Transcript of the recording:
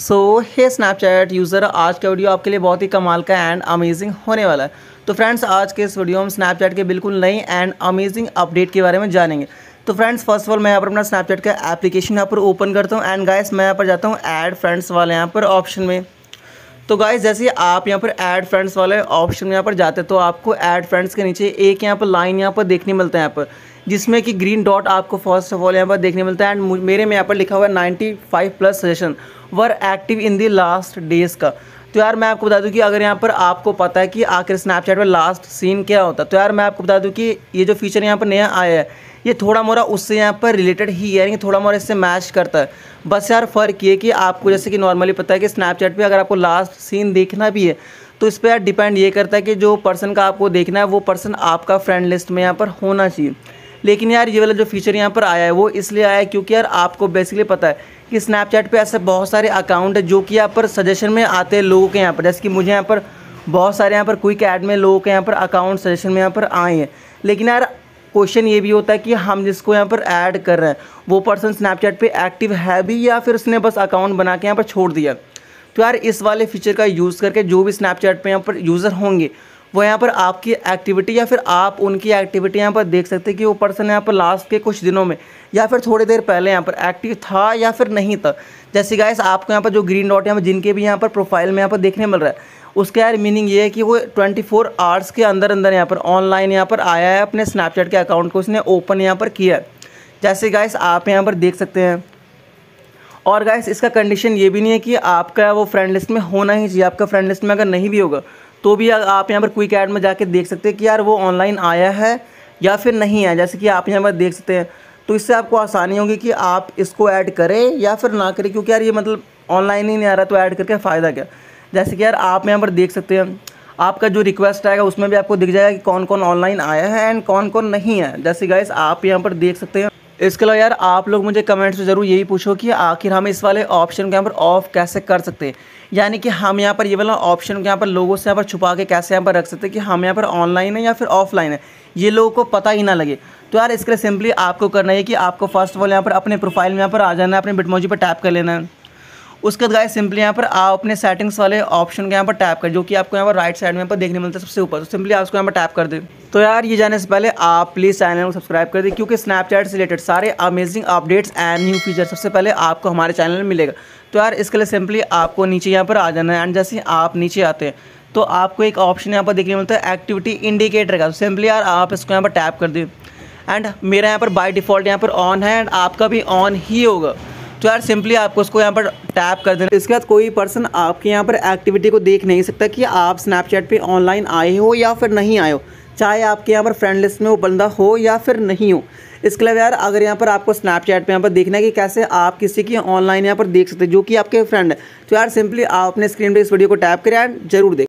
सो हे Snapchat user आज का video आपके लिए बहुत ही कमाल का एंड अमेजिंग होने वाला है तो फ्रेंड्स आज के इस वीडियो में स्नैपचैट के बिल्कुल नई एंड अमेजिंग अपडेट के बारे में जानेंगे तो फ्रेंड्स फर्स्ट ऑफ ऑल मैं यहाँ पर अपना स्नैपचैट का एप्लीकेशन यहाँ पर ओपन करता हूँ एंड गाइस मैं यहाँ पर जाता हूँ ऐड फ्रेंड्स वाले यहाँ पर ऑप्शन में तो गाइस जैसे आप यहाँ पर ऐड फ्रेंड्स वाले ऑप्शन में यहाँ पर जाते तो आपको ऐड फ्रेंड्स के नीचे एक यहाँ पर लाइन यहाँ पर देखने मिलता है यहाँ पर जिसमें कि ग्रीन डॉट आपको फर्स्ट ऑफ ऑल यहाँ पर देखने मिलता है एंड मेरे में यहाँ पर लिखा हुआ है ninety five plus suggestion were active in the last days का तो यार मैं आपको बता दूं कि अगर यहाँ पर आपको पता है कि आखिर स्नैपचैट पर लास्ट सीन क्या होता है तो यार मैं आपको बता दूं कि ये जो फीचर यहाँ पर नया आया है ये थोड़ा मोरा उससे यहाँ पर रिलेटेड ही है यानी थोड़ा मोरा इससे मैच करता है बस यार फ़र्क ये कि आपको जैसे कि नॉर्मली पता है कि स्नैपचैट पर अगर आपको लास्ट सीन देखना भी है तो इस पर यार डिपेंड ये करता है कि जो पर्सन का आपको देखना है वो पर्सन आपका फ्रेंड लिस्ट में यहाँ पर होना चाहिए लेकिन यार ये वाला जो फीचर यहाँ पर आया है वो इसलिए आया है क्योंकि यार आपको बेसिकली पता है कि स्नैपचैट पे ऐसे बहुत सारे अकाउंट है जो कि यहाँ पर सजेशन में आते हैं लोगों के यहाँ पर जैसे कि मुझे यहाँ पर बहुत सारे यहाँ पर क्विक ऐड में लोगों के यहाँ पर अकाउंट सजेशन में यहाँ पर आए हैं लेकिन यार क्वेश्चन ये भी होता है कि हम जिसको यहाँ पर ऐड कर रहे हैं वो पर्सन स्नैपचैट पर एक्टिव है भी या फिर उसने बस अकाउंट बना के यहाँ पर छोड़ दिया तो यार इस वाले फीचर का यूज़ करके जो भी स्नैपचैट पर यहाँ पर यूज़र होंगे वो यहाँ पर आपकी एक्टिविटी या फिर आप उनकी एक्टिविटी यहाँ पर देख सकते हैं कि वो पर्सन यहाँ पर लास्ट के कुछ दिनों में या फिर थोड़ी देर पहले यहाँ पर एक्टिव था या फिर नहीं था जैसे गाइस आपको यहाँ पर जो ग्रीन डॉट यहाँ पर जिनके भी यहाँ पर प्रोफाइल में यहाँ पर देखने मिल रहा है उसका यार मीनिंग ये है कि वो 24 फोर आवर्स के अंदर अंदर यहाँ पर ऑनलाइन यहाँ पर आया है अपने स्नैपचैट के अकाउंट को उसने ओपन यहाँ पर किया है जैसे गाइस आप यहाँ पर देख सकते हैं और गाइस इसका कंडीशन ये भी नहीं है कि आपका वो फ्रेंड लिस्ट में होना ही चाहिए आपका फ्रेंड लिस्ट में अगर नहीं भी होगा तो भी आप यहाँ पर क्विक ऐड में जाके देख सकते हैं कि यार वो ऑनलाइन आया है या फिर नहीं आया जैसे कि आप यहाँ पर देख सकते हैं तो इससे आपको आसानी होगी कि आप इसको ऐड करें या फिर ना करें क्योंकि यार ये मतलब ऑनलाइन ही नहीं आ रहा तो ऐड करके फ़ायदा क्या जैसे कि यार आप यहाँ पर देख सकते हैं आपका जो रिक्वेस्ट आएगा उसमें भी आपको दिख जाएगा कि कौन कौन ऑनलाइन आया है एंड कौन कौन नहीं है जैसे गाइस आप यहाँ पर देख सकते हैं इसके अलावा यार आप लोग मुझे कमेंट्स में ज़रूर यही पूछो कि आखिर हम इस वाले ऑप्शन को यहाँ पर ऑफ कैसे कर सकते हैं यानी कि हम यहाँ पर ये वाला ऑप्शन को यहाँ पर लोगों से यहाँ पर छुपा के कैसे यहाँ पर रख सकते हैं कि हम यहाँ पर ऑनलाइन है या फिर ऑफलाइन है ये लोगों को पता ही ना लगे तो यार इसके लिए सिंपली आपको करना है कि आपको फर्स्ट ऑफ ऑल यहाँ पर अपने प्रोफाइल में यहाँ पर आ जाना है अपने बिटमोजी पर टैप कर लेना है उसके बाद गाय सिंपली यहाँ पर आप अपने सेटिंग्स वाले ऑप्शन को यहाँ पर टैप कर जो कि आपको यहाँ पर राइट साइड में पर देखने मिलता है सबसे ऊपर तो सिंपली आप उसको यहाँ पर टैप कर दें तो यार ये जाने से पहले आप प्लीज़ चैनल को सब्सक्राइब कर दें क्योंकि स्नैपचैट से रिलेटेड सारे amazing updates and new feature सबसे पहले आपको हमारे चैनल में मिलेगा तो यार इसके लिए सिंपली आपको नीचे यहाँ पर आ जाना है एंड जैसे आप नीचे आते हैं तो आपको एक ऑप्शन यहाँ पर देखने मिलता है एक्टिविटी इंडिकेटर का सिंपली यार आप इसको यहाँ पर टैप कर दें एंड मेरा यहाँ पर बाय डिफ़ॉल्ट यहाँ पर ऑन है एंड आपका भी ऑन ही होगा तो यार सिंपली आपको उसको यहाँ पर टैप कर देना इसके बाद कोई पर्सन आपके यहाँ पर एक्टिविटी को देख नहीं सकता कि आप स्नैपचैट पर ऑनलाइन आए हो या फिर नहीं आए हो चाहे आपके यहाँ पर फ्रेंड लिस्ट में वो बंदा हो या फिर नहीं हो इसके अलावा यार अगर यहाँ पर आपको स्नैपचैट पे यहाँ पर देखना है कि कैसे आप किसी की ऑनलाइन यहाँ पर देख सकते हैं जो कि आपके फ्रेंड है तो यार सिंपली आप अपने स्क्रीन पर इस वीडियो को टैप करें एंड जरूर देख